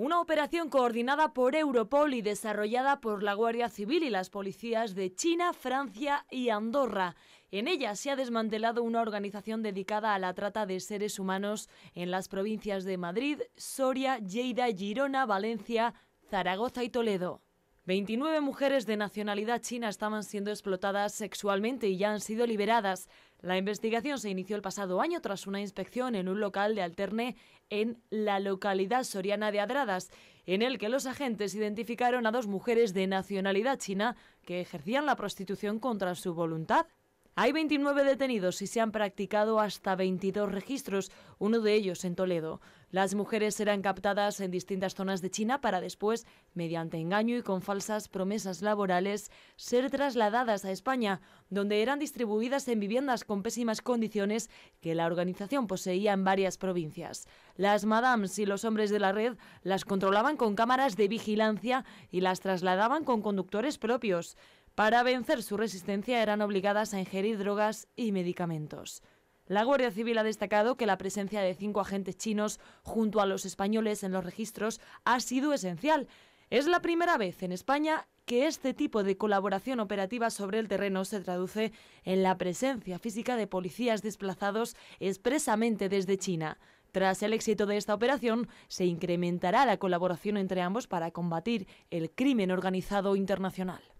Una operación coordinada por Europol y desarrollada por la Guardia Civil y las policías de China, Francia y Andorra. En ella se ha desmantelado una organización dedicada a la trata de seres humanos en las provincias de Madrid, Soria, Lleida, Girona, Valencia, Zaragoza y Toledo. 29 mujeres de nacionalidad china estaban siendo explotadas sexualmente y ya han sido liberadas. La investigación se inició el pasado año tras una inspección en un local de Alterne en la localidad soriana de Adradas, en el que los agentes identificaron a dos mujeres de nacionalidad china que ejercían la prostitución contra su voluntad. Hay 29 detenidos y se han practicado hasta 22 registros, uno de ellos en Toledo. Las mujeres eran captadas en distintas zonas de China para después, mediante engaño y con falsas promesas laborales, ser trasladadas a España, donde eran distribuidas en viviendas con pésimas condiciones que la organización poseía en varias provincias. Las madams y los hombres de la red las controlaban con cámaras de vigilancia y las trasladaban con conductores propios. Para vencer su resistencia eran obligadas a ingerir drogas y medicamentos. La Guardia Civil ha destacado que la presencia de cinco agentes chinos junto a los españoles en los registros ha sido esencial. Es la primera vez en España que este tipo de colaboración operativa sobre el terreno se traduce en la presencia física de policías desplazados expresamente desde China. Tras el éxito de esta operación, se incrementará la colaboración entre ambos para combatir el crimen organizado internacional.